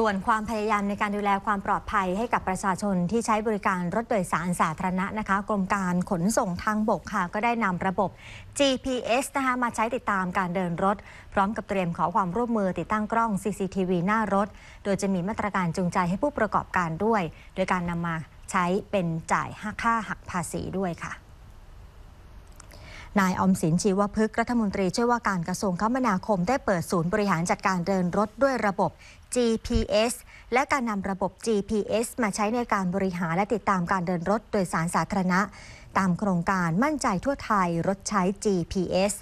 ส่วนความพยายามในการดูแลความปลอดภัยให้กับประชาชนที่ใช้บริการรถโดยสารสาธารณะนะคะ กรมการขนส่งทางบกค่ะก็ได้นำระบบ GPS นะคะมาใช้ติดตามการเดินรถ พร้อมกับเตรียมขอความร่วมมือติดตั้งกล้อง CCTV หน้ารถ โดยจะมีมาตรการจูงใจให้ผู้ประกอบการด้วย โดยการนำมาใช้เป็นจ่ายค่าหักภาษีด้วยค่ะนายอมสินชีวพฤกษ์รัฐมนตรีช่วยว่าการกระทรวงคมนาคมได้เปิดศูนย์บริหารจัดการเดินรถด้วยระบบ GPS และการนำระบบ GPS มาใช้ในการบริหารและติดตามการเดินรถโดยสารสาธารณะ ตามโครงการมั่นใจทั่วไทยรถใช้ GPS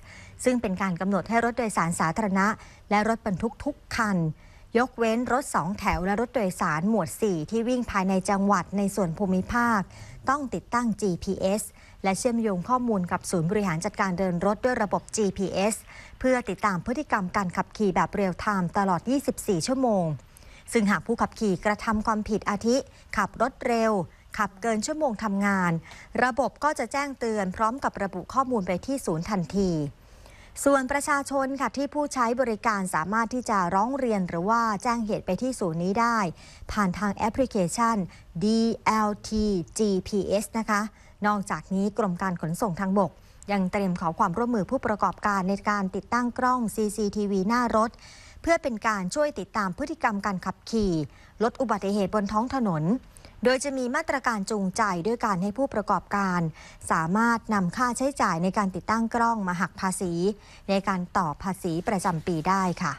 ซึ่งเป็นการกำหนดให้รถโดยสารสาธารณะและรถบรรทุก ทุกคันยกเว้นรถ 2 แถวและรถโดยสารหมวด 4 ที่วิ่งภายในจังหวัดในส่วนภูมิภาค ต้องติดตั้ง GPS และเชื่อมโยงข้อมูลกับศูนย์บริหารจัดการเดินรถด้วยระบบ GPS เพื่อติดตามพฤติกรรมการขับขี่แบบเรียลไทม์ตลอด 24 ชั่วโมง ซึ่งหากผู้ขับขี่กระทำความผิดอาทิ ขับรถเร็ว ขับเกินชั่วโมงทำงาน ระบบก็จะแจ้งเตือนพร้อมกับระบุข้อมูลไปที่ศูนย์ทันทีส่วนประชาชนค่ะที่ผู้ใช้บริการสามารถที่จะร้องเรียนหรือว่าแจ้งเหตุไปที่ศูนย์นี้ได้ ผ่านทางแอปพลิเคชัน DLT GPS นะคะ นอกจากนี้กรมการขนส่งทางบก ยังเตรียมขอความร่วมมือผู้ประกอบการในการติดตั้งกล้อง CCTV หน้ารถ เพื่อเป็นการช่วยติดตามพฤติกรรมการขับขี่ลดอุบัติเหตุบนท้องถนนโดยจะมีมาตรการจูงใจด้วยการให้ผู้ประกอบการ สามารถนำค่าใช้จ่ายในการติดตั้งกล้องมาหักภาษี ในการต่อภาษีประจำปีได้ค่ะ